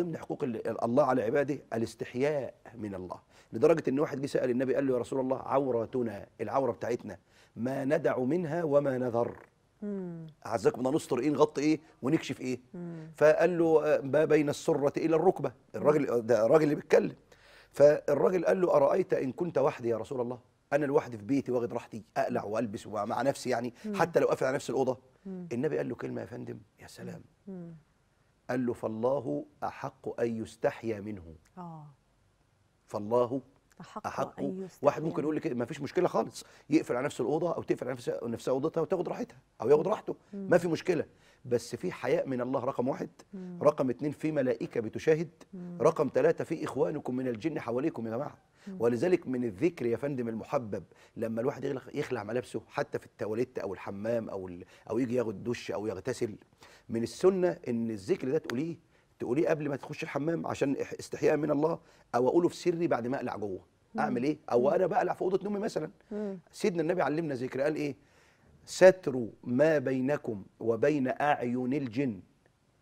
ضمن حقوق الله على عباده الاستحياء من الله لدرجه ان واحد جه سال النبي قال له يا رسول الله عورتنا العوره بتاعتنا ما ندع منها وما نذر اعزكم الله نستر ايه نغطي ايه ونكشف ايه مم. فقال له آه، ما بين السره الى الركبه الراجل ده الراجل اللي بيتكلم فالراجل قال له ارايت ان كنت وحدي يا رسول الله انا لوحدي في بيتي واخد راحتي اقلع والبس ومع نفسي يعني مم. حتى لو قافل على نفس الاوضه النبي قال له كلمه يا فندم يا سلام مم. قال له فالله أحق أن يستحيا منه آه. فالله أحق, أحق أن يستحيا واحد ممكن يقول لك ما فيش مشكلة خالص يقفل على نفسه الأوضة أو تقفل على نفسها, أوضتها وتاخد راحتها أو ياخد راحته ما في مشكلة بس في حياء من الله رقم واحد مم. رقم اتنين في ملائكة بتشاهد مم. رقم ثلاثة في إخوانكم من الجن حواليكم يا جماعة ولذلك من الذكر يا فندم المحبب لما الواحد يخلع ملابسه حتى في التواليت او الحمام او او يجي ياخد دش او يغتسل من السنه ان الذكر ده تقوليه تقوليه قبل ما تخش الحمام عشان استحياء من الله او اقوله في سري بعد ما اقلع جوه اعمل ايه او انا بقلع في اوضه نومي مثلا سيدنا النبي علمنا ذكر قال ايه ستر ما بينكم وبين اعين الجن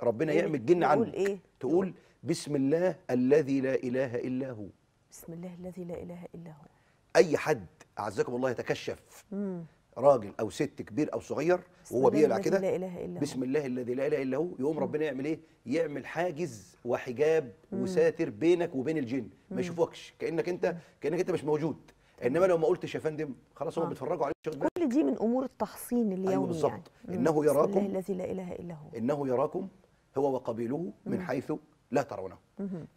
ربنا إيه؟ يعمل جن عنك تقول, إيه؟ تقول بسم الله الذي لا اله الا هو بسم الله الذي لا إله إلا هو أي حد أعزكم الله يتكشف مم. راجل أو ست كبير أو صغير وهو بيقلع كده بسم الله الذي لا إله إلا هو. بسم الله الذي لا إله إلا هو يقوم مم. ربنا يعمل إيه؟ يعمل حاجز وحجاب مم. وساتر بينك وبين الجن ما يشوفوكش كأنك أنت كأنك أنت مش موجود طيب. انما لو ما قلتش يا فندم خلاص هم آه. بيتفرجوا عليك كل دي من امور التحصين أيوة اليومي أيوة بالظبط يعني. انه يراكم الله الذي لا اله الا هو انه يراكم هو وقبيله من حيث لا ترونه